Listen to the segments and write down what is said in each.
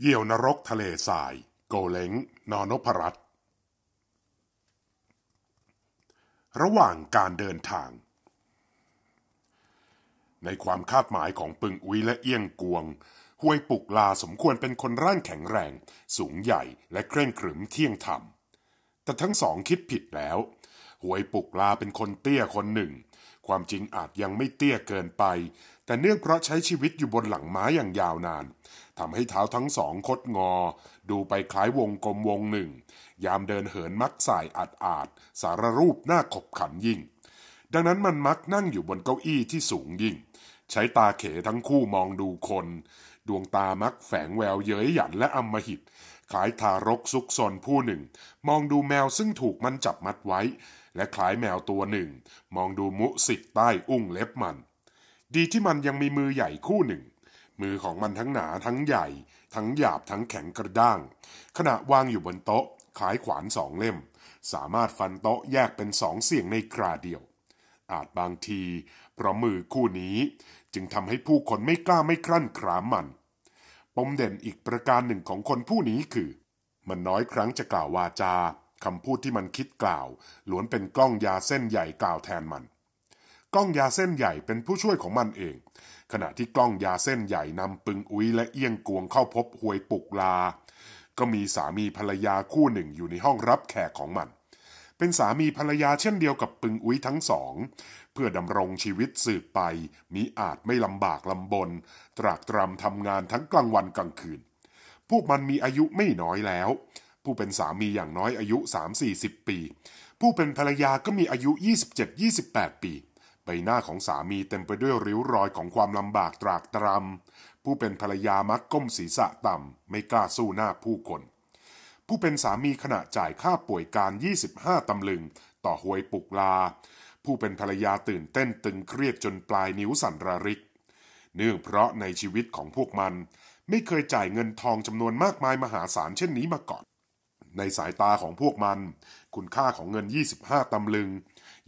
เยี่ยวนรกทะเลทราย โกเล้งนอนพรัตระหว่างการเดินทาง ในความคาดหมายของปึงอุ้ยและเอี้ยงกวงห้วยปุกลาสมควรเป็นคนร่างแข็งแรง สูงใหญ่และเคร่งขรึมเที่ยงธรรม แต่ทั้งสองคิดผิดแล้วห้วยปุกลาเป็นคนเตี้ยคนหนึ่ง ความจริงอาจยังไม่เตี้ยเกินไป แต่เนื่องเพราะใช้ชีวิตอยู่บนหลังม้าอย่างยาวนานทำให้เท้าทั้งสองคดงอ ดูไปคล้ายวงกลมวงหนึ่ง ยามเดินเหินมักสายอัดอาด สารรูปหน้าขบขันยิ่ง ดังนั้นมันมักนั่งอยู่บนเก้าอี้ที่สูงยิ่ง ใช้ตาเขทั้งคู่มองดูคน ดวงตามักแฝงแววเย้ยหยันและอำมหิตคล้ายทารกซุกซนผู้หนึ่ง มองดูแมวซึ่งถูกมันจับมัดไว้ และคล้ายแมวตัวหนึ่ง มองดูมุสิกใต้อุ้งเล็บมัน ดีที่มันยังมีมือใหญ่คู่หนึ่งมือของมันทั้งหนาทั้งใหญ่ทั้งหยาบทั้งแข็งกระด้าง ขณะวางอยู่บนโต๊ะคล้ายขวานสองเล่ม สามารถฟันโต๊ะแยกเป็นสองเสียงในคราเดียว อาจบางที เพราะมือคู่นี้ จึงทำให้ผู้คนไม่กล้าไม่ครั่นครามมัน ปมเด่นอีกประการหนึ่งของคนผู้นี้คือ มันน้อยครั้งจะกล่าววาจาคำพูดที่มันคิดกล่าวล้วนเป็นกล้องยาเส้นใหญ่กล่าวแทนมัน กล้องยาเส้นใหญ่เป็นผู้ช่วยของมันเองขณะที่กล้องยาเส้นใหญ่นำปึงอุ้ยและเอี้ยงกวงเข้าพบหวยปุกลา ก็มีสามีภรรยาคู่หนึ่งอยู่ในห้องรับแขกของมัน เป็นสามีภรรยาเช่นเดียวกับปึงอุ้ยทั้งสอง เพื่อดำรงชีวิตสืบไปมิอาจไม่ลำบากลำบน ตรากตรำทำงานทั้งกลางวันกลางคืน พวกมันมีอายุไม่น้อยแล้ว ผู้เป็นสามีอย่างน้อยอายุ 3-40 ปี ผู้เป็นภรรยาก็มีอายุ 27-28 ปีใบหน้าของสามีเต็มไปด้วยริ้วรอยของความลำบากตรากตรำ ผู้เป็นภรรยามักก้มศีรษะต่ำไม่กล้าสู้หน้าผู้คนผู้เป็นสามีขณะจ่ายค่าป่วยการ 25 ตำลึงต่อหวยปุกลา ผู้เป็นภรรยาตื่นเต้นตึงเครียดจนปลายนิ้วสั่นระริก เนื่องเพราะในชีวิตของพวกมันไม่เคยจ่ายเงินทองจำนวนมากมายมหาศาลเช่นนี้มาก่อนในสายตาของพวกมัน คุณค่าของเงิน 25ตำลึง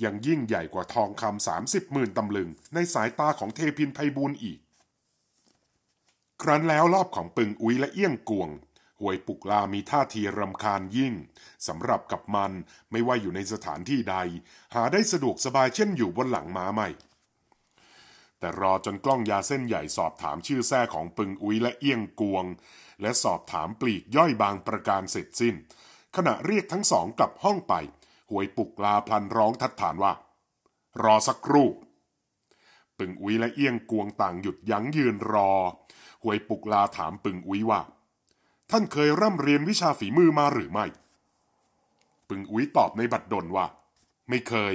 ยังยิ่งใหญ่กว่าทองคำสามสิบหมื่นตำลึงในสายตาของเทพินไพบูลอีก ครั้นแล้วรอบของปึงอุ้ยและเอี้ยงกวงหวยปุกลามีท่าทีรำคาญยิ่งสำหรับกับมันไม่ว่าอยู่ในสถานที่ใด หาได้สะดวกสบายเช่นอยู่บนหลังม้าไม่ แต่รอจนกล้องยาเส้นใหญ่สอบถามชื่อแท้ของปึงอุ้ยและเอี้ยงกวง และสอบถามปลีกย่อยบางประการเสร็จสิ้น ขณะเรียกทั้งสองกลับห้องไปหวยปุกลาพลันร้องทัดฐานว่า รอสักครู่ ปึงอุ้ยและเอี้ยงกวงต่างหยุดยั้งยืนรอหวยปุกลาถามปึงอุ้ยว่า ท่านเคยร่ำเรียนวิชาฝีมือมาหรือไม่ ปึงอุ้ยตอบในบัดดลว่า ไม่เคย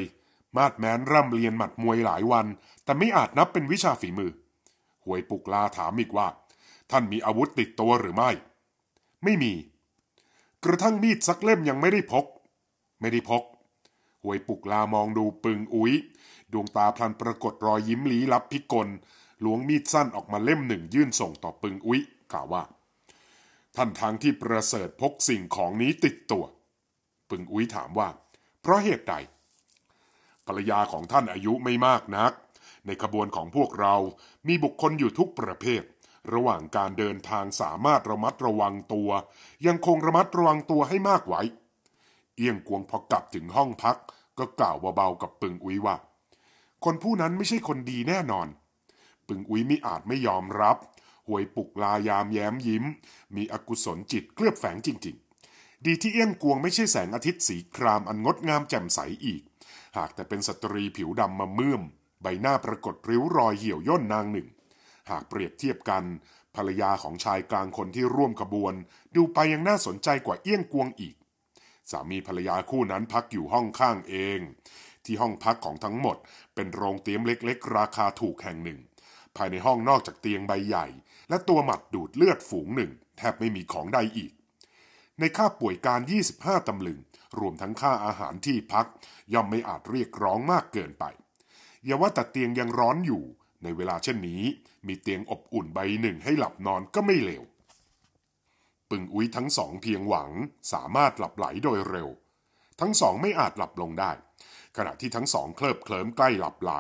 มาดแม้นร่ำเรียนหมัดมวยหลายวัน แต่ไม่อาจนับเป็นวิชาฝีมือหวยปุกลาถามอีกว่า ท่านมีอาวุธติดตัวหรือไม่ ไม่มี กระทั่งมีดสักเล่มยังไม่ได้พกไม่ได้พก หวยปุกลามองดูปึงอุ้ยดวงตาพลันปรากฏรอยยิ้มลี้ลับพิกลหลวงมีดสั้นออกมาเล่มหนึ่งยื่นส่งต่อปึงอุ้ยกล่าวว่า ท่านทั้งที่ประเสริฐพกสิ่งของนี้ติดตัว ปึงอุ้ยถามว่า เพราะเหตุใดภรรยาของท่านอายุไม่มากนัก ในขบวนของพวกเรา มีบุคคลอยู่ทุกประเภท ระหว่างการเดินทางสามารถระมัดระวังตัว ยังคงระมัดระวังตัวให้มากไว้เอี้ยงกวงพอกลับถึงห้องพักก็กล่าวเบาๆกับปึงอุ้ยว่า คนผู้นั้นไม่ใช่คนดีแน่นอน ปึงอุ้ยมิอาจไม่ยอมรับ หวยปุกลายามแย้มยิ้ม มีอกุศลจิตเคลือบแฝงจริงๆ ดีที่เอี้ยงกวงไม่ใช่แสงอาทิตย์สีครามอันงดงามแจ่มใสอีก หากแต่เป็นสตรีผิวดำมาเมื่อมใบหน้าปรากฏริ้วรอยเหี่ยวย่นนางหนึ่ง หากเปรียบเทียบกัน ภรรยาของชายกลางคนที่ร่วมขบวน ดูไปยังน่าสนใจกว่าเอี้ยงกวงอีกสามีภรรยาคู่นั้นพักอยู่ห้องข้างเอง ที่ห้องพักของทั้งหมดเป็นโรงเตี๊ยมเล็กๆ ราคาถูกแห่งหนึ่ง ภายในห้องนอกจากเตียงใบใหญ่ และตัวหมัดดูดเลือดฝูงหนึ่ง แทบไม่มีของใดอีก ในค่าป่วยการ25ตำลึงรวมทั้งค่าอาหารที่พัก ย่อมไม่อาจเรียกร้องมากเกินไป อย่าว่าแต่เตียงยังร้อนอยู่ ในเวลาเช่นนี้ มีเตียงอบอุ่นใบหนึ่งให้หลับนอนก็ไม่เลวปึงอุ้ยทั้งสองเพียงหวังสามารถหลับไหลโดยเร็ว ทั้งสองไม่อาจหลับลงได้ ขณะที่ทั้งสองเคลิบเคลิ้มใกล้หลับไหล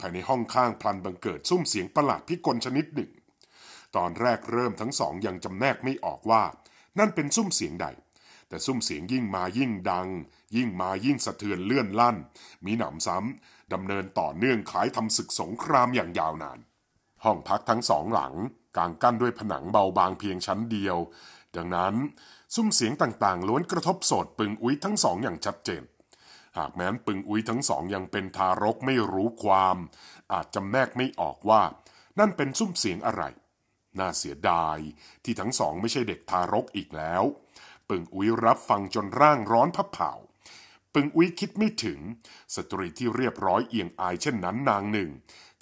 ภายในห้องข้างพลันบังเกิดซุ้มเสียงประหลาดพิกลชนิดหนึ่ง ตอนแรกเริ่มทั้งสองยังจำแนกไม่ออกว่า นั่นเป็นซุ้ม เสียงใด แต่ซุ้มเสียงยิ่งมายิ่งดัง ยิ่งมายิ่งสะเทือนเลื่อนลั่น มีหนำซ้ำดำเนินต่อเนื่องคล้ายทำศึกสงครามอย่างยาวนาน ห้องพักทั้งสองหลังกางกั้นด้วยผนังเบาบางเพียงชั้นเดียวดังนั้นซุ้มเสียงต่างๆ ล้วนกระทบโสดปึงอุ้ยทั้งสองอย่างชัดเจน หากแม้นปึงอุ้ยทั้งสองยังเป็นทารกไม่รู้ความ อาจจำแนกไม่ออกว่า นั่นเป็นซุ้มเสียงอะไรน่าเสียดายที่ทั้งสองไม่ใช่เด็กทารกอีกแล้ว ปึงอุ้ยรับฟังจนร่างร้อนพับเผาปึงอุ้ยคิดไม่ถึง สตรีที่เรียบร้อยเอียงอายเช่นนั้นนางหนึ่ง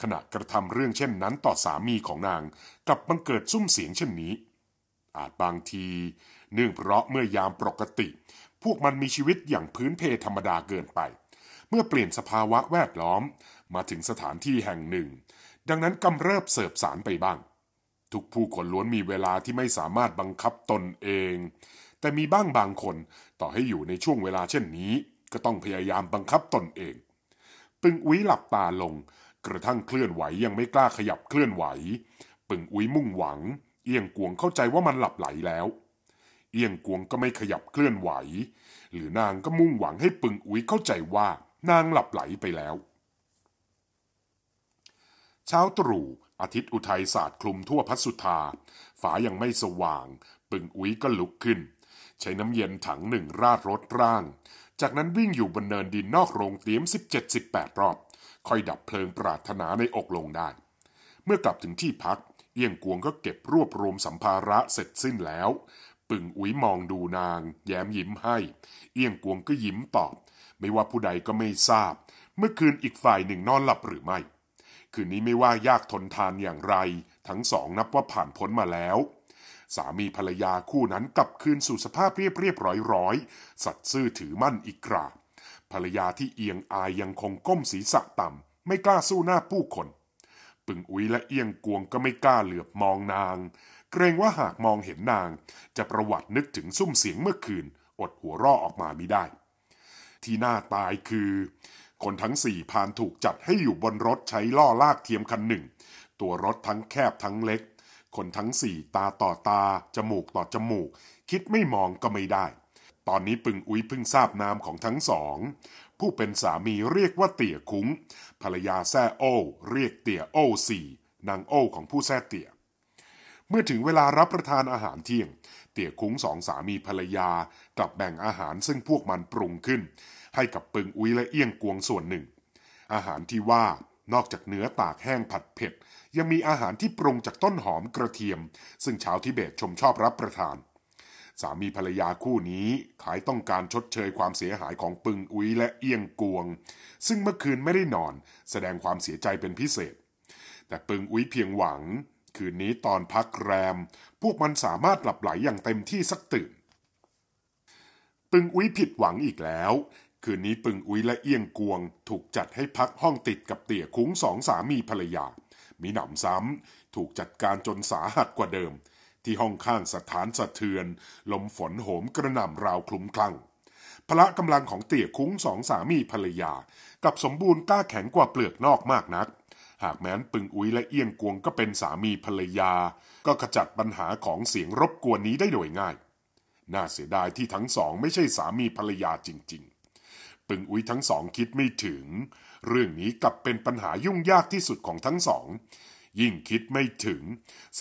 ขณะกระทำเรื่องเช่นนั้นต่อสามีของนางกลับบังเกิดซุ้มเสียงเช่นนี้อาจบางทีเนื่องเพราะเมื่อยามปกติ พวกมันมีชีวิตอย่างพื้นเพธรรมดาเกินไป เมื่อเปลี่ยนสภาวะแวดล้อม มาถึงสถานที่แห่งหนึ่ง ดังนั้นกำเริบเสบสารไปบ้าง ทุกผู้คนล้วนมีเวลาที่ไม่สามารถบังคับตนเอง แต่มีบ้างบางคนต่อให้อยู่ในช่วงเวลาเช่นนี้ ก็ต้องพยายามบังคับตนเอง ปึงอุ้ยหลับตาลง กระทั่งเคลื่อนไหวยังไม่กล้าขยับเคลื่อนไหว ปึงอุ้ยมุ่งหวังเอียงกวงเข้าใจว่ามันหลับไหลแล้ว เอียงกวงก็ไม่ขยับเคลื่อนไหว หรือนางก็มุ่งหวังให้ปึงอุ๋ยเข้าใจว่านางหลับไหลไปแล้ว เช้าตรู่อาทิตย์อุทัยศาสตร์คลุมทั่วพัสุธาฝายังไม่สว่าง ปึงอุ๋ยก็ลุกขึ้น ใช้น้ำเย็นถังหนึ่งราดรถร่าง จากนั้นวิ่งอยู่บนเนินดินนอกโรงเตี๊ยม17-18รอบค่อยดับเพลิงปรารถนาในอกลงได้ เมื่อกลับถึงที่พักเอี้ยงกวงก็เก็บรวบรวมสัมภาระเสร็จสิ้นแล้ว ปึ่งอุ๋ยมองดูนาง แย้มยิ้มให้ เอี้ยงกวงก็ยิ้มตอบ ไม่ว่าผู้ใดก็ไม่ทราบ เมื่อคืนอีกฝ่ายหนึ่งนอนหลับหรือไม่ คืนนี้ไม่ว่ายากทนทานอย่างไร ทั้งสองนับว่าผ่านพ้นมาแล้ว สามีภรรยาคู่นั้นกลับคืนสู่สภาพเรียบเรียบร้อยร้อยสัตซ์ซื่อถือมั่นอีกกราภรรยาที่เอียงอายยังคงก้มศีรษะต่ำไม่กล้าสู้หน้าผู้คนปึงอุ้ยและเอี้ยงกวงก็ไม่กล้าเหลือบมองนาง เกรงว่าหากมองเห็นนาง จะประวัตินึกถึงซุ้มเสียงเมื่อคืน อดหัวร่อออกมาไม่ได้ ที่น่าตายคือ คนทั้งสี่พานถูกจัดให้อยู่บนรถใช้ล่อลากเทียมคันหนึ่งตัวรถทั้งแคบทั้งเล็ก คนทั้งสี่ตาต่อตาจมูกต่อจมูก คิดไม่มองก็ไม่ได้ตอนนี้ปึงอุ้ยเพิ่งทราบนามของทั้งสอง ผู้เป็นสามีเรียกว่าเตี่ยคุ้งภรรยาแซ่โอ้เรียกเตี่ยโอ้สี่นางโอ้ของผู้แซ่เตี่ย เมื่อถึงเวลารับประทานอาหารเที่ยง เตี่ยคุ้งสองสามีภรรยากลับแบ่งอาหารซึ่งพวกมันปรุงขึ้น ให้กับปึงอุ้ยและเอี้ยงกวงส่วนหนึ่ง อาหารที่ว่านอกจากเนื้อตากแห้งผัดเผ็ด ยังมีอาหารที่ปรุงจากต้นหอมกระเทียม ซึ่งชาวทิเบตชมชอบรับประทานสามีภรรยาคู่นี้ขายต้องการชดเชยความเสียหายของปึงอุ้ยและเอียงกวง ซึ่งเมื่อคืนไม่ได้นอน แสดงความเสียใจเป็นพิเศษ แต่ปึงอุ้ยเพียงหวัง คืนนี้ตอนพักแรม พวกมันสามารถหลับไหลอย่างเต็มที่สักตื่นปึงอุ้ยผิดหวังอีกแล้ว คืนนี้ปึงอุ้ยและเอียงกวง ถูกจัดให้พักห้องติดกับเตี่ยคุ้งสองสามีภรรยามีหนำซ้ำถูกจัดการจนสาหัสกว่าเดิมที่ห้องข้างสถานสะเทือนลมฝนโหมกระหน่ำราวคลุ้มคลั่งพละกำลังของเตี่ยคุ้งสองสามีภรรยา กับสมบูรณ์กล้าแข็งกว่าเปลือกนอกมากนัก หากแม้นปึงอุ้ยและเอียงกวงก็เป็นสามีภรรยา ก็ขจัดปัญหาของเสียงรบกวนนี้ได้โดยง่ายน่าเสียดายที่ทั้งสองไม่ใช่สามีภรรยาจริง ๆ ปึงอุ้ยทั้งสองคิดไม่ถึง เรื่องนี้กลับเป็นปัญหายุ่งยากที่สุดของทั้งสองยิ่งคิดไม่ถึง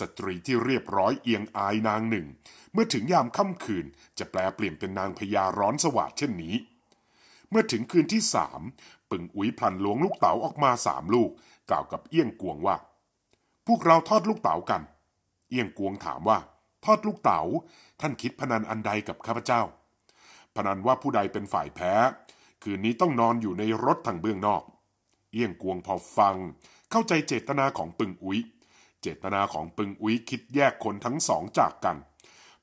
สตรีที่เรียบร้อยเอียงอายนางหนึ่ง เมื่อถึงยามค่ำคืน จะแปลเปลี่ยนเป็นนางพญาร้อนสวัสดเช่นนี้ เมื่อถึงคืนที่สามปึงอุ๋ยพลันหลวงลูกเต๋าออกมาสามลูกกล่าวกับเอี้ยงกวงว่า พวกเราทอดลูกเต๋ากันเอี้ยงกวงถามว่า ทอดลูกเต๋า ท่านคิดพนันอันใดกับข้าพเจ้า พนันว่าผู้ใดเป็นฝ่ายแพ้ คืนนี้ต้องนอนอยู่ในรถทางเบื้องนอกเอี้ยงกวงพอฟังเข้าใจเจตนาของปึงอุ้ยเจตนาของปึงอุ้ยคิดแยกคนทั้งสองจากกัน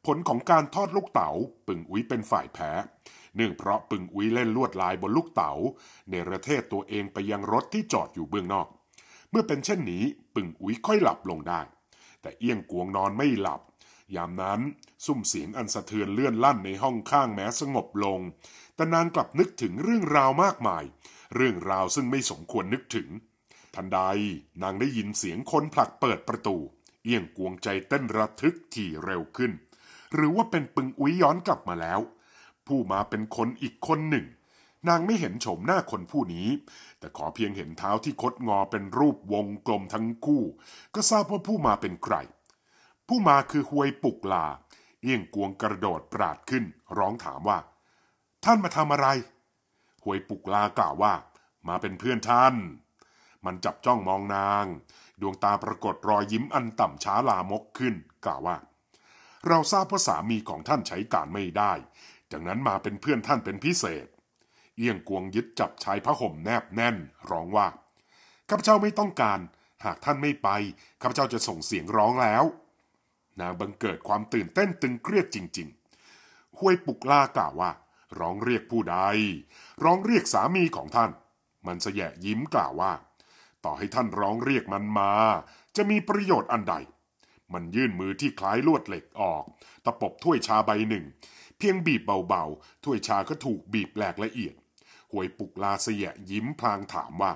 ผลของการทอดลูกเตา๋าปึงอุ้ยเป็นฝ่ายแพ้ เนื่องเพราะปึงอุ้ยเล่นลวดลายบนลูกเตา๋าในประเทศตัวเองไปยังรถที่จอดอยู่เบื้องนอก เมื่อเป็นเช่นนี้ปึงอุ้ยค่อยหลับลงได้ แต่เอี้ยงกวงนอนไม่หลับ ยามนั้นซุ้มเสียงอันสะเทือนเลื่อนลั่นในห้องข้างแม้สงบลง แต่นางกลับนึกถึงเรื่องราวมากมาย เรื่องราวซึ่งไม่สมควรนึกถึงทันใดนางได้ยินเสียงคนผลักเปิดประตูเอียงกวงใจเต้นระทึกที่เร็วขึ้น หรือว่าเป็นปึงอุ้ยย้อนกลับมาแล้ว ผู้มาเป็นคนอีกคนหนึ่ง นางไม่เห็นโฉมหน้าคนผู้นี้ แต่ขอเพียงเห็นเท้าที่คดงอเป็นรูปวงกลมทั้งคู่ ก็ทราบว่าผู้มาเป็นใคร ผู้มาคือหวยปุกลา เอียงกวงกระโดดปราดขึ้น ร้องถามว่า ท่านมาทำอะไรหวยปุกลากล่าวว่า มาเป็นเพื่อนท่านมันจับจ้องมองนาง ดวงตาปรากฏรอยยิ้มอันต่ำช้าลามกขึ้น กล่าวว่า เราทราบว่าสามีของท่านใช้การไม่ได้ดังนั้นมาเป็นเพื่อนท่านเป็นพิเศษ เอียงกวงยึดจับชายผ้าห่มแนบแน่น ร้องว่าข้าพเจ้าไม่ต้องการ หากท่านไม่ไปข้าพเจ้าจะส่งเสียงร้องแล้ว นางบังเกิดความตื่นเต้นตึงเครียดจริงๆห้วยปุกล่ากล่าวว่า ร้องเรียกผู้ใด ร้องเรียกสามีของท่าน มันเสยะยิ้มกล่าวว่าต่อให้ท่านร้องเรียกมันมา จะมีประโยชน์อันใด มันยื่นมือที่คล้ายลวดเหล็กออก ตะปบถ้วยชาใบหนึ่ง เพียงบีบเบาๆ ถ้วยชาก็ถูกบีบแหลกละเอียดหวยปุกลาเสียยิ้มพลางถามว่า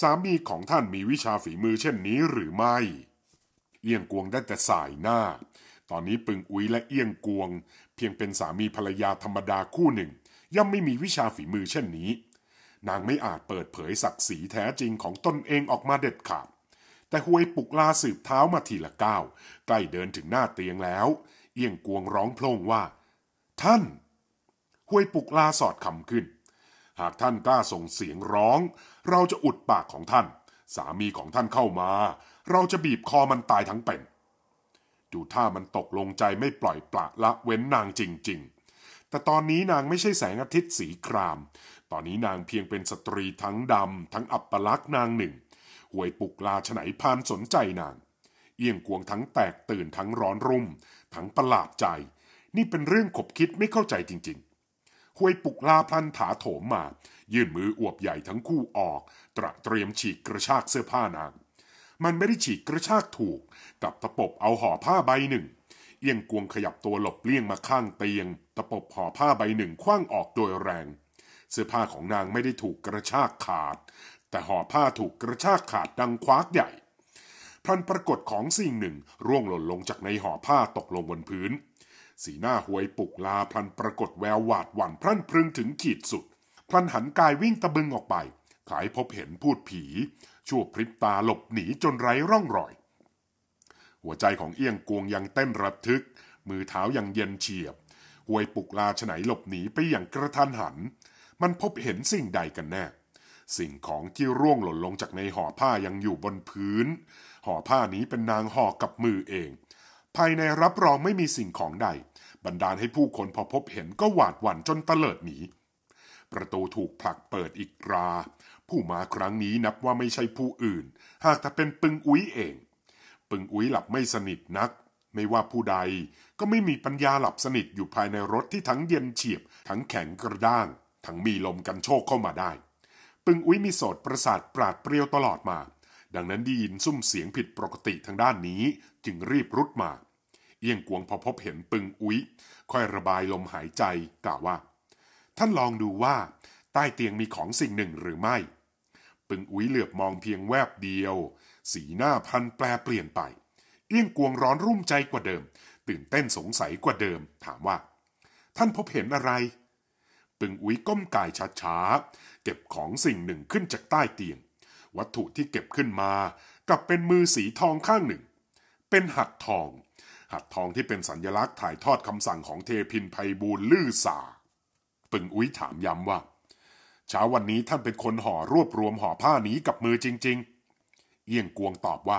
สามีของท่านมีวิชาฝีมือเช่นนี้หรือไม่ เอียงกวงได้แต่สายหน้า ตอนนี้ปึงอุ้ยและเอียงกวง เพียงเป็นสามีภรรยาธรรมดาคู่หนึ่งย่อมไม่มีวิชาฝีมือเช่นนี้นางไม่อาจเปิดเผยศักดิ์ศรีแท้จริงของตนเองออกมาเด็ดขาด แต่่วยปุกลาสืบเท้ามาทีละก้าว ใกล้เดินถึงหน้าเตียงแล้ว เอียงกวงร้องโพลงว่า ท่าน่วยปุกลาสอดคำขึ้น หากท่านกล้าส่งเสียงร้อง เราจะอุดปากของท่าน สามีของท่านเข้ามา เราจะบีบคอมันตายทั้งเป็นดูท่ามันตกลงใจไม่ปล่อยปละละเว้นนางจริงๆ แต่ตอนนี้นางไม่ใช่แสงอาทิตย์สีครามตอนนี้นางเพียงเป็นสตรีทั้งดำทั้งอัปลักษ์นางหนึ่งห่วยปุกลาฉไหนพานสนใจนาง เอียงกวงทั้งแตกตื่นทั้งร้อนรุ่มทั้งประหลาดใจ นี่เป็นเรื่องขบคิดไม่เข้าใจจริงๆห่วยปุกลาพลันถาโถมมา ยื่นมืออวบใหญ่ทั้งคู่ออก ตระเตรียมฉีกกระชากเสื้อผ้านาง มันไม่ได้ฉีกกระชากถูกกับตะปบเอาห่อผ้าใบหนึ่งเอียงกวงขยับตัวหลบเลี่ยงมาข้างเตียงตะปบห่อผ้าใบหนึ่งคว้างออกโดยแรงเสื้อผ้าของนางไม่ได้ถูกกระชากขาด แต่ห่อผ้าถูกกระชากขาดดังควักใหญ่พลันปรากฏของสิ่งหนึ่งร่วงหล่นลงจากในห่อผ้าตกลงบนพื้น สีหน้าหวยปุกลาพลันปรากฏแววหวาดหวั่นพรั่นพรึงถึงขีดสุดพลันหันกายวิ่งตะบึงออกไป ขายพบเห็นพูดผีชั่วพริบตาหลบหนีจนไร้ร่องรอย หัวใจของเอี้ยงกวงยังเต้นระทึก มือเท้ายังเย็นเฉียบหวยปุกลาฉไหนหลบหนีไปอย่างกระทันหันมันพบเห็นสิ่งใดกันแน่ สิ่งของที่ร่วงหล่นลงจากในห่อผ้ายังอยู่บนพื้นห่อผ้านี้เป็นนางห่อกับมือเอง ภายในรับรองไม่มีสิ่งของใด บรรดาให้ผู้คนพอพบเห็นก็หวาดหวั่นจนเตลิดหนี ประตูถูกผลักเปิดอีกรา ผู้มาครั้งนี้นับว่าไม่ใช่ผู้อื่น หากแต่เป็นปึงอุ้ยเอง ปึงอุ้ยหลับไม่สนิทนัก ไม่ว่าผู้ใดก็ไม่มีปัญญาหลับสนิทอยู่ภายในรถที่ทั้งเย็นเฉียบทั้งแข็งกระด้างทั้งมีลมกันโชคเข้ามาได้ ปึงอุ้ยมีโสดประสาทปราดเปรียวตลอดมา ดังนั้นดีนซุ่มเสียงผิดปกติทางด้านนี้จึงรีบรุดมาเอียงกวงพอพบเห็นปึงอุ้ยค่อยระบายลมหายใจกล่าวว่า ท่านลองดูว่า ใต้เตียงมีของสิ่งหนึ่งหรือไม่ ปึงอุ้ยเหลือบมองเพียงแวบเดียว สีหน้าพันแปลเปลี่ยนไปเอียงกวงร้อนรุ่มใจกว่าเดิมตื่นเต้นสงสัยกว่าเดิม ถามว่า ท่านพบเห็นอะไรปึงอุ้ยก้มกายช้าๆ เก็บของสิ่งหนึ่งขึ้นจากใต้เตียง วัตถุที่เก็บขึ้นมากับเป็นมือสีทองข้างหนึ่ง เป็นหัดทอง หัดทองที่เป็นสัญญลักษณ์ถ่ายทอดคำสั่งของเทพินไพบูลลื่อสา ปึงอุ้ยถามย้ำว่า เช้าวันนี้ท่านเป็นคนห่อรวบรวมห่อผ้านี้กับมือจริงๆ เอี่ยงกวงตอบว่า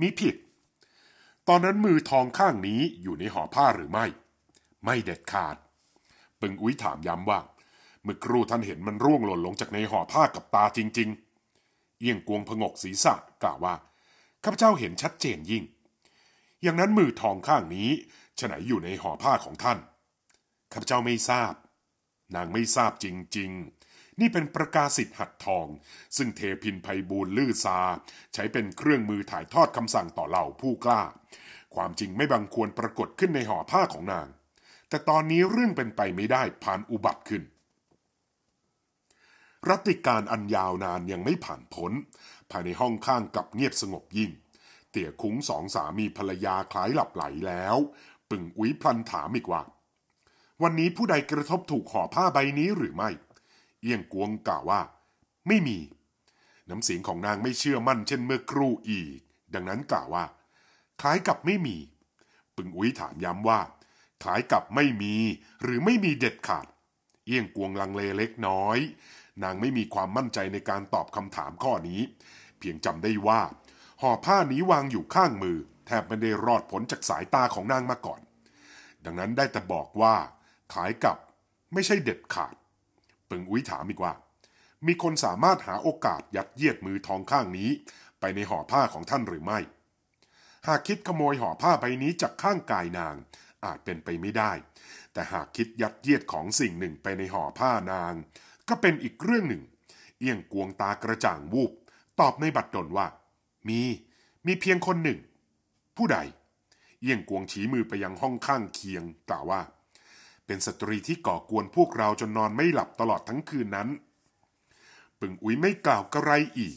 มีผิด ตอนนั้นมือทองข้างนี้อยู่ในห่อผ้าหรือไม่ ไม่เด็ดขาดปึงอุ้ยถามย้ำว่ามื่อครูท่านเห็นมันร่วงหล่นลงจากในห่อผ้ากับตาจริง ๆ เอี่ยงกวงผงกศีรษะกล่าวว่าข้าพเจ้าเห็นชัดเจนยิ่ง อย่างนั้นมือทองข้างนี้ฉไหนอยู่ในห่อผ้าของท่าน ข้าพเจ้าไม่ทราบ นางไม่ทราบจริงๆ นี่เป็นประกาศสิทธิ์หัดทอง ซึ่งเทพินไพบูลลือซาใช้เป็นเครื่องมือถ่ายทอดคำสั่งต่อเหล่าผู้กล้า ความจริงไม่บังควรปรากฏขึ้นในห่อผ้าของนาง แต่ตอนนี้เรื่องเป็นไปไม่ได้ผ่านอุบัติขึ้นรัติการอันยาวนานยังไม่ผ่านพ้นภายในห้องข้างกับเงียบสงบยิ่ง เตี่ยคุ้งสองสามีภรรยาคล้ายหลับไหลแล้ว ปึ่งอุ้ยพลันถามอีกว่า วันนี้ผู้ใดกระทบถูกห่อผ้าใบนี้หรือไม่เอียงกวงกล่าวว่า ไม่มีน้ำเสียงของนางไม่เชื่อมั่น เช่นเมื่อครู่อีก ดังนั้นกล่าวว่าคล้ายกับไม่มี ปึ่งอุ้ยถามย้ำว่าคล้ายกับไม่มี หรือไม่มีเด็ดขาดเอียงกวงลังเลเล็กน้อยนางไม่มีความมั่นใจในการตอบคำถามข้อนี้ เพียงจำได้ว่าห่อผ้านี้วางอยู่ข้างมือแทบไม่ได้รอดผลจากสายตาของนางมาก่อน ดังนั้นได้แต่บอกว่า ขายกับไม่ใช่เด็ดขาด ปึงอุ้ยถามอีกว่า มีคนสามารถหาโอกาสยัดเยียดมือทองข้างนี้ ไปในห่อผ้าของท่านหรือไม่ หากคิดขโมยห่อผ้าใบนี้จากข้างกายนาง อาจเป็นไปไม่ได้ แต่หากคิดยัดเยียดของสิ่งหนึ่งไปในห่อผ้านางก็เป็นอีกเรื่องหนึ่ง เอียงกวงตากระจ่างวูบ ตอบในบัตรดนว่า มี มีเพียงคนหนึ่ง ผู้ใด เอียงกวงชี้มือไปยังห้องข้างเคียง กล่าวว่า เป็นสตรีที่ก่อกวนพวกเราจนนอนไม่หลับตลอดทั้งคืนนั้น ปึงอุ้ยไม่กล่าวกระไรอีก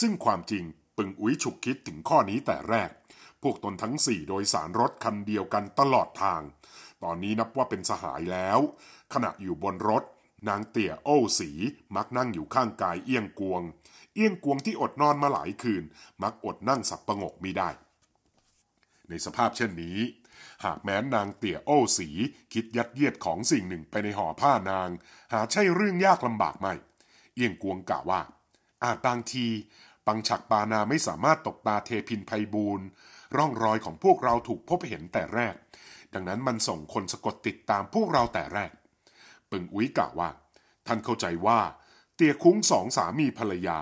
ซึ่งความจริงปึงอุ้ยฉุกคิดถึงข้อนี้แต่แรก พวกตนทั้งสี่โดยสารรถคันเดียวกันตลอดทาง ตอนนี้นับว่าเป็นสหายแล้ว ขณะอยู่บนรถนางเตี่ยโอ้สีมักนั่งอยู่ข้างกายเอียงกวง เอียงกวงที่อดนอนมาหลายคืนมักอดนั่งสับประงกมิได้ ในสภาพเช่นนี้ หากแม้นางเตี่ยโอ้สีคิดยัดเยียดของสิ่งหนึ่งไปในห่อผ้านาง หาใช่เรื่องยากลำบากไหมเอียงกวงกล่าวว่า อาจบางทีปังฉักปานาไม่สามารถตกตาเทพินไพบูรณ์ร่องรอยของพวกเราถูกพบเห็นแต่แรก ดังนั้นมันส่งคนสะกดติดตามพวกเราแต่แรกปึงอุ้ยกล่าวว่า ท่านเข้าใจว่า เตียคุ้งสองสามีภรรยา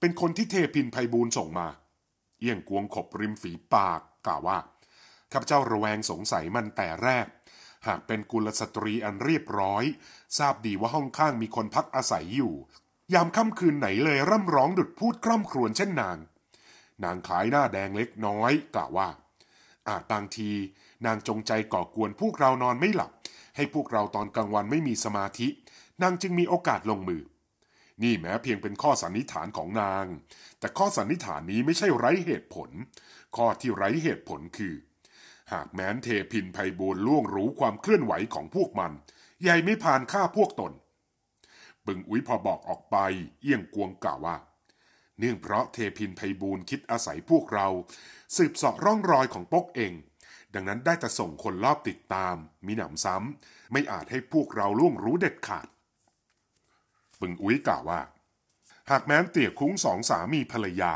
เป็นคนที่เทพินไพบูลส่งมาเอี่ยงกวงขบริมฝีปาก กล่าวว่าข้าพเจ้าระแวงสงสัยมันแต่แรก หากเป็นกุลสตรีอันเรียบร้อย ทราบดีว่าห้องข้างมีคนพักอาศัยอยู่ ยามค่ำคืนไหนเลยร่ำร้องดุดพูดกล่ำครวญเช่นนางนางขายหน้าแดงเล็กน้อย กล่าวว่า อาจบางทีนางจงใจก่อกวนพวกเรานอนไม่หลับให้พวกเราตอนกลางวันไม่มีสมาธินางจึงมีโอกาสลงมือ นี่แม้เพียงเป็นข้อสันนิษฐานของนาง แต่ข้อสันนิษฐานนี้ไม่ใช่ไร้เหตุผลข้อที่ไร้เหตุผลคือ หากแม้นเทพินไพบูลล่วงรู้ความเคลื่อนไหวของพวกมันยายไม่ผ่านฆ่าพวกตน บึงอุ้ยพอบอกออกไปเอี่ยงกวงกล่าวว่า เนื่องเพราะเทพินไพบูลคิดอาศัยพวกเรา สืบสอร่องรอยของปกเองดังนั้นได้แต่ส่งคนรอบติดตาม มีหนำซ้ำ ไม่อาจให้พวกเราล่วงรู้เด็ดขาดบึงอุ้ยกล่าวว่า หากแม้นเตี่ยคุ้งสองสามีภรรยา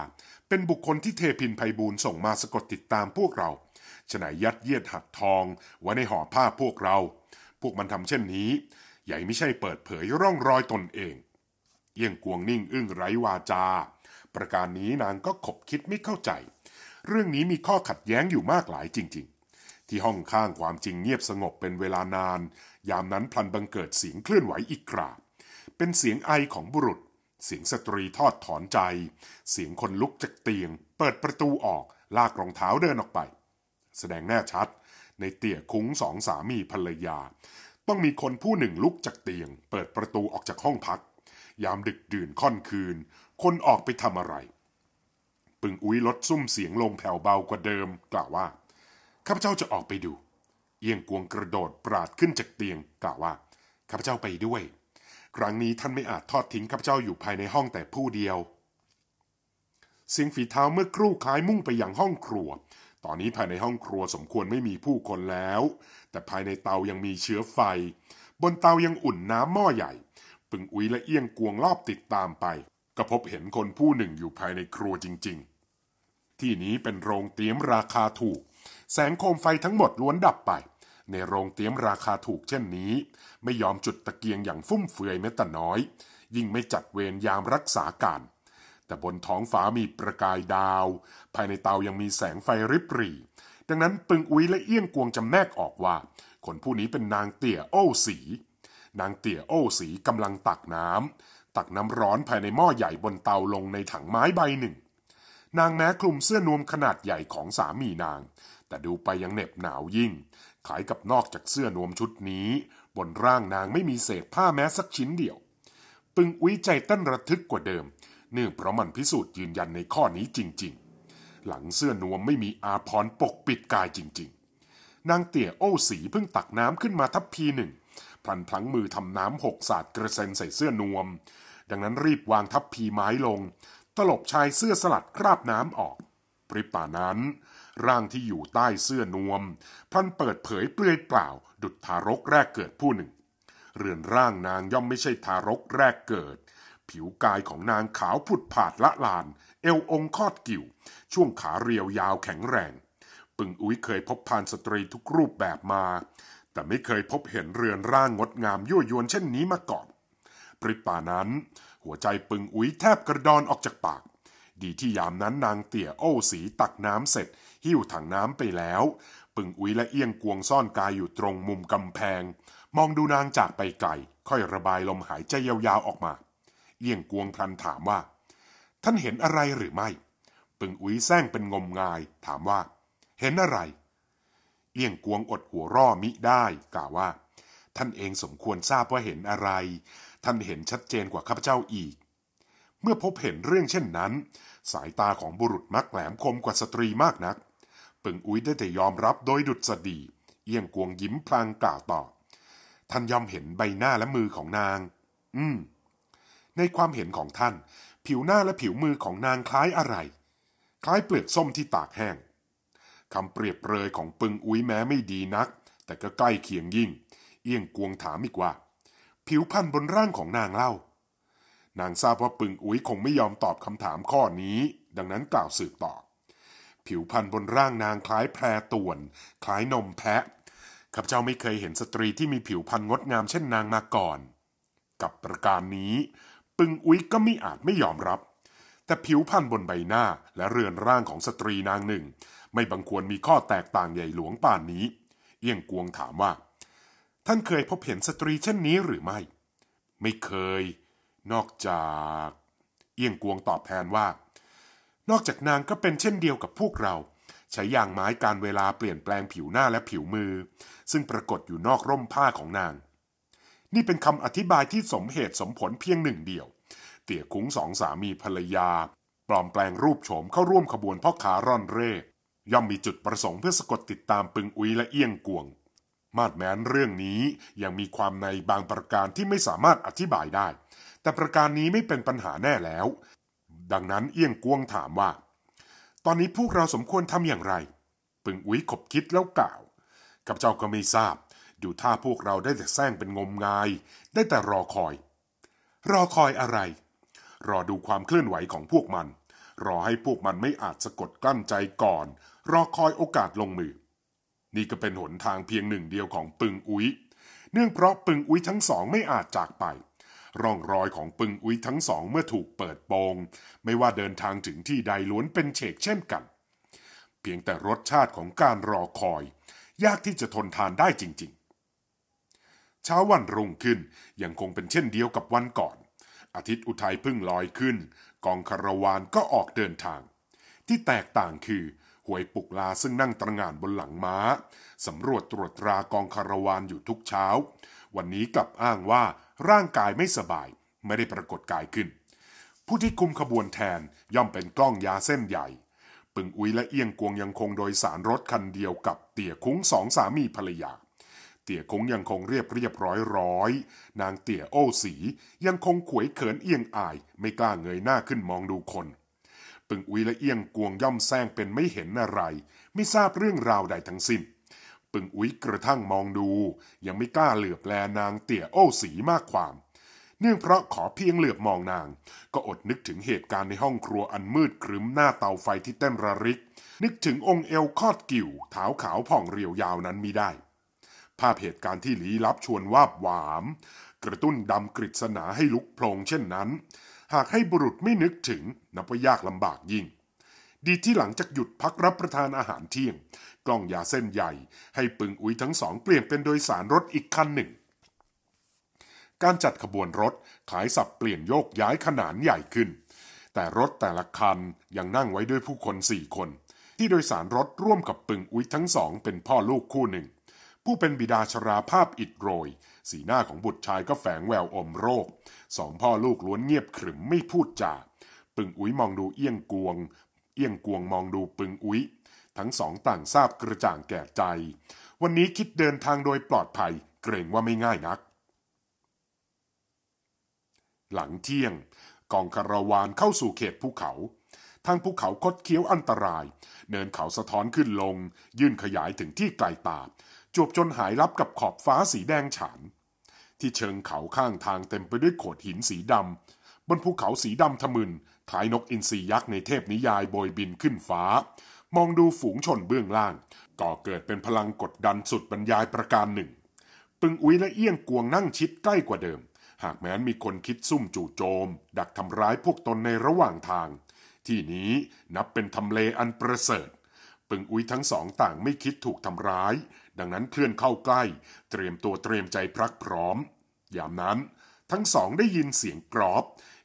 เป็นบุคคลที่เทพินไพบูลส่งมาสะกดติดตามพวกเรา ฉนายัดเยียดหักทองไว้ในห่อผ้าพวกเรา พวกมันทำเช่นนี้ ใหญ่ไม่ใช่เปิดเผยร่องรอยตนเองเยี่ยงกวงนิ่งอึ้งไร้วาจา ประการนี้นางก็ขบคิดไม่เข้าใจ เรื่องนี้มีข้อขัดแย้งอยู่มากหลายจริงที่ห้องข้างความจริงเงียบสงบเป็นเวลานาน ยามนั้นพลันบังเกิดเสียงเคลื่อนไหวอีกกราบเป็นเสียงไอของบุรุษ เสียงสตรีทอดถอนใจ เสียงคนลุกจากเตียง เปิดประตูออกลากรองเท้าเดินออกไป แสดงแน่ชัด ในเตี่ยคุ้งสองสามีภรรยา ต้องมีคนผู้หนึ่งลุกจากเตียง เปิดประตูออกจากห้องพัก ยามดึกดื่นค่อนคืน คนออกไปทำอะไร ปึงอุ้ยลดซุ่มเสียงลงแผ่วเบากว่าเดิม กล่าวว่าข้าพเจ้าจะออกไปดู เอียงกวงกระโดดปราดขึ้นจากเตียง กล่าวว่าข้าพเจ้าไปด้วย ครั้งนี้ท่านไม่อาจทอดทิ้งข้าพเจ้าอยู่ภายในห้องแต่ผู้เดียวเสียงฝีเท้าเมื่อครู่คล้ายมุ่งไปยังห้องครัว ตอนนี้ภายในห้องครัวสมควรไม่มีผู้คนแล้ว แต่ภายในเตายังมีเชื้อไฟ บนเตายังอุ่นน้ำหม้อใหญ่ ปึงอุ้ยและเอียงกวงรอบติดตามไป ก็พบเห็นคนผู้หนึ่งอยู่ภายในครัวจริงๆ ที่นี้เป็นโรงเตี๊ยมราคาถูกแสงโคมไฟทั้งหมดล้วนดับไป ในโรงเตี๊ยมราคาถูกเช่นนี้ ไม่ยอมจุดตะเกียงอย่างฟุ่มเฟือยแม้แต่น้อย ยิ่งไม่จัดเวรยามรักษาการ แต่บนท้องฟ้ามีประกายดาว ภายในเตายังมีแสงไฟริบหรี่ ดังนั้นปึงอุ้ยและเอี้ยงกวงจำแนกออกว่า คนผู้นี้เป็นนางเตี่ยโอ้สี นางเตี่ยโอ้สีกำลังตักน้ำตักน้ำร้อนภายในหม้อใหญ่บนเตาลงในถังไม้ใบหนึ่ง นางแม้คลุมเสื้อนวมขนาดใหญ่ของสามีนางแต่ดูไปยังเหน็บหนาวยิ่ง ขายกับนอกจากเสื้อนวมชุดนี้ บนร่างนางไม่มีเศษผ้าแม้สักชิ้นเดียว ปึงอุ้ยใจตต้นระทึกกว่าเดิม เนื่องเพราะมันพิสูจน์ยืนยันในข้อนี้จริงๆ หลังเสื้อนวมไม่มีอาพรปกปิดกายจริงๆ นางเตี่ยโอ้สีเพิ่งตักน้ำขึ้นมาทัพพีหนึ่ง พลันพลั้งมือทำน้ำหกสาดกระเซ็นใส่เสื้อนวม ดังนั้นรีบวางทัพพีไม้ลง ตลบชายเสื้อสลัดคราบน้ำออก ปริบป่านั้นร่างที่อยู่ใต้เสื้อนวม พันเปิดเผยเปลือยเปล่าดุจทารกแรกเกิดผู้หนึ่ง เรือนร่างนางย่อมไม่ใช่ทารกแรกเกิด ผิวกายของนางขาวผุดผาดละลาน เอวองคอดกิ่ว ช่วงขาเรียวยาวแข็งแรง ปึงอุ้ยเคยพบพานสตรีทุกรูปแบบมา แต่ไม่เคยพบเห็นเรือนร่างงดงามยั่วยวนเช่นนี้มาก่อนปริป่านั้น หัวใจปึงอุ้ยแทบกระดอนออกจากปาก ดีที่ยามนั้นนางเตี่ยโอ้สีตักน้ำเสร็จิ้วถังน้ำไปแล้ว ปึงอุ้ยและเอียงกวงซ่อนกายอยู่ตรงมุมกำแพง มองดูนางจากไปไกล ค่อยระบายลมหายใจยาวๆออกมา เอียงกวงพลันถามว่า ท่านเห็นอะไรหรือไม่ ปึงอุ้ยแซงเป็นงมงาย ถามว่า เห็นอะไร เอียงกวงอดหัวร่อมิได้ กล่าวว่า ท่านเองสมควรทราบว่าเห็นอะไร ท่านเห็นชัดเจนกว่าข้าพเจ้าอีก เมื่อพบเห็นเรื่องเช่นนั้น สายตาของบุรุษมักแหลมคมกว่าสตรีมากนักปึงอุ้ยได้แต่ยอมรับโดยดุษฎีเอี้ยงกวงยิ้มพลางกล่าวต่อ ท่านยอมเห็นใบหน้าและมือของนาง อืม ในความเห็นของท่าน ผิวหน้าและผิวมือของนางคล้ายอะไร คล้ายเปลือกส้มที่ตากแห้ง คำเปรียบเลรยของปึงอุ้ยแม้ไม่ดีนัก แต่ก็ใกล้เคียงยิ่ง เอี้ยง กวงถามอีกว่า ผิวพันธุ์บนร่างของนางเล่า นางทราบว่าปึงอุ้ยคงไม่ยอมตอบคำถามข้อนี้ ดังนั้นกล่าวสืบต่อผิวพรรณบนร่างนางคล้ายแพรต่วน คล้ายนมแพะข้าพเจ้าไม่เคยเห็นสตรีที่มีผิวพรรณงดงามเช่นนางมาก่อน กับประการนี้ ปึงอุ้ยก็ไม่อาจไม่ยอมรับ แต่ผิวพรรณบนใบหน้าและเรือนร่างของสตรีนางหนึ่ง ไม่บังควรมีข้อแตกต่างใหญ่หลวงป่านนี้เอี่ยงกวงถามว่า ท่านเคยพบเห็นสตรีเช่นนี้หรือไม่ ไม่เคย นอกจากเอี่ยงกวงตอบแทนว่านอกจากนางก็เป็นเช่นเดียวกับพวกเรา ใช้ยางไม้การเวลาเปลี่ยนแปลงผิวหน้าและผิวมือ ซึ่งปรากฏอยู่นอกร่มผ้าของนาง นี่เป็นคำอธิบายที่สมเหตุสมผลเพียงหนึ่งเดียว เตี่ยคุ้งสองสามีภรรยา ปลอมแปลงรูปโฉมเข้าร่วมขบวนพ่อขาร่อนเร่ย่อมมีจุดประสงค์เพื่อสะกดติดตามปึงอุยและเอี้ยงกวง มาดแม้นเรื่องนี้ยังมีความในบางประการที่ไม่สามารถอธิบายได้ แต่ประการนี้ไม่เป็นปัญหาแน่แล้วดังนั้นเอี้ยงกวงถามว่า ตอนนี้พวกเราสมควรทำอย่างไร ปึงอุ้ยขบคิดแล้วกล่าว กับเจ้าก็ไม่ทราบดูท่าพวกเราได้แต่แซงเป็นงมงายได้แต่รอคอย รอคอยอะไร รอดูความเคลื่อนไหวของพวกมัน รอให้พวกมันไม่อาจสะกดกลั้นใจก่อน รอคอยโอกาสลงมือ นี่ก็เป็นหนทางเพียงหนึ่งเดียวของปึงอุ้ยเนื่องเพราะปึงอุ้ยทั้งสองไม่อาจจากไปร่องรอยของปึงอุ้ยทั้งสองเมื่อถูกเปิดโปงไม่ว่าเดินทางถึงที่ใดล้วนเป็นเฉกเช่นกัน เพียงแต่รสชาติของการรอคอย ยากที่จะทนทานได้จริงๆ เช้าวันรุ่งขึ้นยังคงเป็นเช่นเดียวกับวันก่อน อาทิตย์อุทัยพึ่งลอยขึ้น กองคาราวานก็ออกเดินทาง ที่แตกต่างคือหวยปุกลาซึ่งนั่งตระงานบนหลังม้าสำรวจตรวจตรากองคาราวานอยู่ทุกเช้าวันนี้กลับอ้างว่าร่างกายไม่สบาย ไม่ได้ปรากฏกายขึ้น ผู้ที่คุมขบวนแทนย่อมเป็นกล้องยาเส้นใหญ่ ปึงอุ้ยและเอียงกวงยังคงโดยสารรถคันเดียวกับเตี่ยคุ้งสองสามีภรรยา เตี่ยคุ้งยังคงเรียบเรียบร้อยร้อย นางเตี่ยโอ้สียังคงขวยเขินเอียงอายไม่กล้าเงยหน้าขึ้นมองดูคน ปึงอุ้ยและเอียงกวงย่อมแซงเป็นไม่เห็นอะไรไม่ทราบเรื่องราวใดทั้งสิ้นึงอุ๊ยกระทั่งมองดูยังไม่กล้าเหลือบแลนางเตี่ยโอ้สีมากความ เนื่องเพราะขอเพียงเหลือบมองนาง ก็อดนึกถึงเหตุการณ์ในห้องครัวอันมืดครึ้มหน้าเตาไฟที่เต้นระริกนึกถึงองค์เอลคอดกิ่วเท้าขาวผ่องเรียวยาวนั้นมิได้ ภาพเหตุการณ์ที่ลี้ลับชวนวาบหวาม กระตุ้นดำกริษนาให้ลุกโพลงเช่นนั้น หากให้บุรุษไม่นึกถึงนับว่ายากลำบากยิ่ง ดีที่หลังจากหยุดพักรับประทานอาหารเที่ยงกล้องยาเส้นใหญ่ ให้ปึงอุ้ยทั้งสองเปลี่ยนเป็นโดยสารรถอีกคันหนึ่ง การจัดขบวนรถขายสับเปลี่ยนโยกย้ายขนานใหญ่ขึ้น แต่รถแต่ละคันยังนั่งไว้ด้วยผู้คนสี่คน ที่โดยสารรถร่วมกับปึงอุ้ยทั้งสองเป็นพ่อลูกคู่หนึ่ง ผู้เป็นบิดาชราภาพอิดโรย สีหน้าของบุตรชายก็แฝงแววอมโรคสองพ่อลูกล้วนเงียบขรึมไม่พูดจาปึงอุ้ยมองดูเอี้ยงกวง เอี้ยงกวงมองดูปึงอุ้ยทั้งสองต่างทราบกระจ่างแก่ใจ วันนี้คิดเดินทางโดยปลอดภัยเกรงว่าไม่ง่ายนัก หลังเที่ยงกองคาราวานเข้าสู่เขตภูเขา ทางภูเขาคดเคี้ยวอันตราย เนินเขาสะท้อนขึ้นลง ยื่นขยายถึงที่ไกลตาจวบจนหายลับกับขอบฟ้าสีแดงฉาน ที่เชิงเขาข้างทางเต็มไปด้วยโขดหินสีดำบนภูเขาสีดำทะมึนท้ายนกอินทรียักษ์ในเทพนิยายโบยบินขึ้นฟ้ามองดูฝูงชนเบื้องล่าง ก็เกิดเป็นพลังกดดันสุดบรรยายประการหนึ่ง ปึงอุ้ยและเอี้ยงกวงนั่งชิดใกล้กว่าเดิม หากแม้นมีคนคิดซุ่มจู่โจม ดักทำร้ายพวกตนในระหว่างทาง ที่นี้นับเป็นทำเลอันประเสริฐ ปึงอุ้ยทั้งสองต่างไม่คิดถูกทำร้าย ดังนั้นเคลื่อนเข้าใกล้ เตรียมตัวเตรียมใจพรักพร้อมยามนั้นทั้งสองได้ยินเสียงกรอบ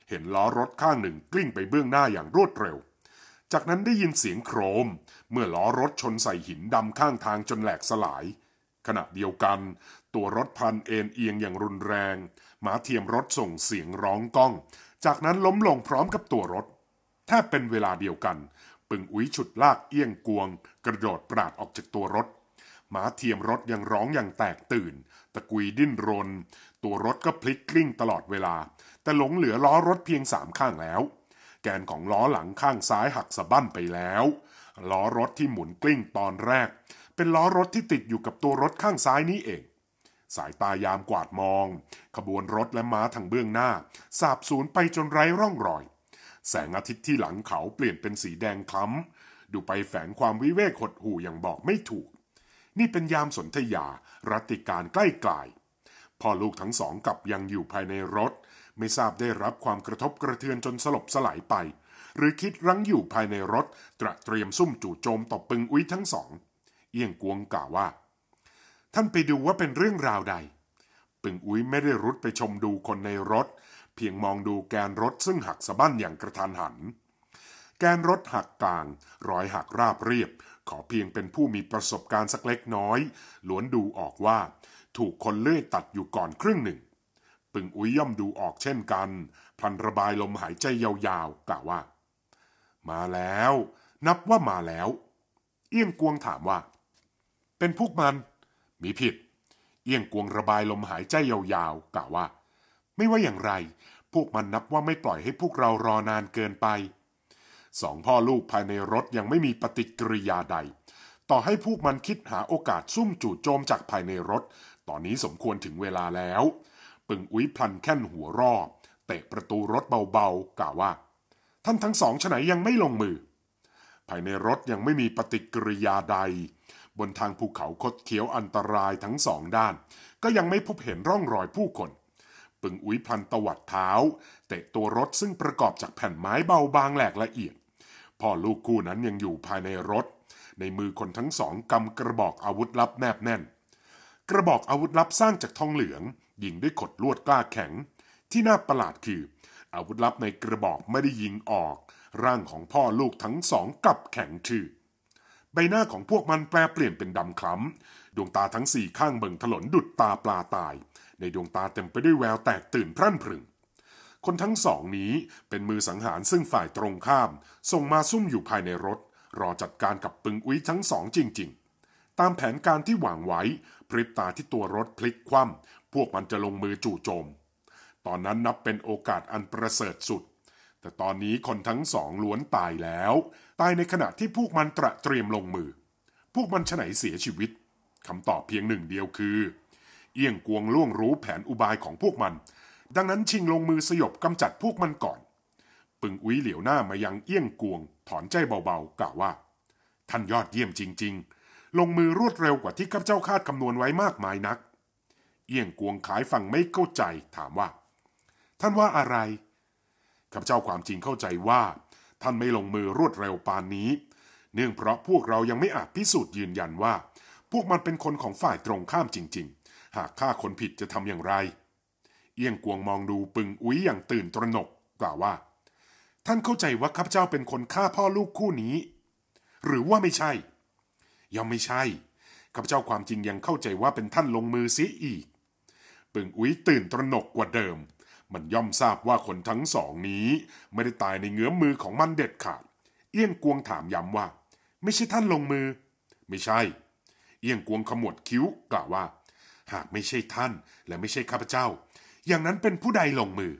เห็นล้อรถข้างหนึ่งกลิ้งไปเบื้องหน้าอย่างรวดเร็วจากนั้นได้ยินเสียงโครม เมื่อล้อรถชนใส่หินดำข้างทางจนแหลกสลาย ขณะเดียวกัน ตัวรถพันเอ็นเอียงอย่างรุนแรงหมาเทียมรถส่งเสียงร้องก้อง จากนั้นล้มลงพร้อมกับตัวรถแทบเป็นเวลาเดียวกัน ปึงอุ้ยฉุดลากเอี้ยงกวง กระโดดปราดออกจากตัวรถหมาเทียมรถยังร้องอย่างแตกตื่นตะกุยดิ้นรน ตัวรถก็พลิกกลิ้งตลอดเวลา แต่หลงเหลือล้อรถเพียงสามข้างแล้วแกนของล้อหลังข้างซ้ายหักสะบั้นไปแล้ว ล้อรถที่หมุนกลิ้งตอนแรก เป็นล้อรถที่ติดอยู่กับตัวรถข้างซ้ายนี้เอง สายตายามกวาดมอง ขบวนรถและม้าทางเบื้องหน้าสาบสูญไปจนไร้ร่องรอย แสงอาทิตย์ที่หลังเขาเปลี่ยนเป็นสีแดงคล้ำดูไปแฝงความวิเวกหดหู่อย่างบอกไม่ถูก นี่เป็นยามสนธยารัติการใกล้กลพ่อลูกทั้งสองกลับยังอยู่ภายในรถไม่ทราบได้รับความกระทบกระเทือนจนสลบสลายไป หรือคิดรั้งอยู่ภายในรถตระเตรียมซุ่มจู่โจมต่อปึงอุ้ยทั้งสองเอียงกวงกล่าวว่า ท่านไปดูว่าเป็นเรื่องราวใด ปึงอุ้ยไม่ได้รุดไปชมดูคนในรถ เพียงมองดูแกนรถซึ่งหักสะบั้นอย่างกระทันหัน แกนรถหักกลางรอยหักราบเรียบ ขอเพียงเป็นผู้มีประสบการณ์สักเล็กน้อยล้วนดูออกว่า ถูกคนเลื่อยตัดอยู่ก่อนครึ่งหนึ่งปึงอุ้ยย่อมดูออกเช่นกันพลันระบายลมหายใจยาวๆ กล่าวว่า มาแล้ว นับว่ามาแล้ว เอี้ยงกวงถามว่า เป็นพวกมัน มีผิดเอี้ยงกวงระบายลมหายใจยาวๆ กล่าวว่า ไม่ว่าอย่างไร พวกมันนับว่าไม่ปล่อยให้พวกเรารอนานเกินไป สองพ่อลูกภายในรถยังไม่มีปฏิกิริยาใด ต่อให้พวกมันคิดหาโอกาสซุ่มจู่โจมจากภายในรถ ตอนนี้สมควรถึงเวลาแล้วปึงอุ้ยพลันแค่นหัวรอบเตะประตูรถเบาๆกล่าวว่า ท่านทั้งสองฉนันยังไม่ลงมือ ภายในรถยังไม่มีปฏิกิริยาใด บนทางภูเขาคดเคี้ยวอันตรายทั้งสองด้าน ก็ยังไม่พบเห็นร่องรอยผู้คน ปึงอุ้ยพลันตวัดเท้าเตะตัวรถซึ่งประกอบจากแผ่นไม้เบาบางแหลกละเอียด พ่อลูกคู่นั้นยังอยู่ภายในรถ ในมือคนทั้งสองกำกระบอกอาวุธลับแนบแน่น กระบอกอาวุธลับสร้างจากทองเหลืองยิงด้วยขดลวดกล้าแข็ง ที่น่าประหลาดคืออาวุธลับในกระบอกไม่ได้ยิงออกร่างของพ่อลูกทั้งสองกลับแข็งทื่อใบหน้าของพวกมันแปลเปลี่ยนเป็นดำคล้ำดวงตาทั้งสี่ข้างเบิ่งถลนดุดตาปลาตายในดวงตาเต็มไปด้วยแววแตกตื่นพรั่นพรึงคนทั้งสองนี้เป็นมือสังหารซึ่งฝ่ายตรงข้ามส่งมาซุ่มอยู่ภายในรถ รอจัดการกับปึงอุ้ยทั้งสองจริงๆ ตามแผนการที่หวางไว้พริบตาที่ตัวรถพลิกคว่ำพวกมันจะลงมือจู่โจม ตอนนั้นนับเป็นโอกาสอันประเสริฐสุด แต่ตอนนี้คนทั้งสองล้วนตายแล้ว ตายในขณะที่พวกมันตระเตรียมลงมือ พวกมันฉไหนเสียชีวิตคำตอบเพียงหนึ่งเดียวคือ เอี้ยงกวงล่วงรู้แผนอุบายของพวกมัน ดังนั้นชิงลงมือสยบกำจัดพวกมันก่อน ปึงอุ้ยเหลียวหน้ามายังเอี้ยงกวงถอนใจเบาๆกล่าวว่า ท่านยอดเยี่ยมจริง ๆ ลงมือรวดเร็วกว่าที่ข้าเจ้าคาดคำนวณไว้มากมายนักเอี่ยงกวงขายฟังไม่เข้าใจถามว่า ท่านว่าอะไรข้าพเจ้าความจริงเข้าใจว่า ท่านไม่ลงมือรวดเร็วปานนี้ เนื่องเพราะพวกเรายังไม่อาจพิสูจน์ยืนยันว่า พวกมันเป็นคนของฝ่ายตรงข้ามจริง ๆ หากฆ่าคนผิดจะทำอย่างไรเอียงกวงมองดูปึงอุ้ยอย่างตื่นตระหนก กล่าวว่า ท่านเข้าใจว่าข้าพเจ้าเป็นคนฆ่าพ่อลูกคู่นี้ หรือว่าไม่ใช่ ยังไม่ใช่ข้าพเจ้าความจริงยังเข้าใจว่าเป็นท่านลงมือซิอีกปึงอุ้ยตื่นตระหนกกว่าเดิม มันย่อมทราบว่าคนทั้งสองนี้ ไม่ได้ตายในเงื้อมมือของมันเด็ดขาด เอี้ยงกวงถามย้ำว่า ไม่ใช่ท่านลงมือ ไม่ใช่ เอี้ยงกวงขมวดคิ้วกล่าวว่า หากไม่ใช่ท่านและไม่ใช่ข้าพเจ้า อย่างนั้นเป็นผู้ใดลงมือ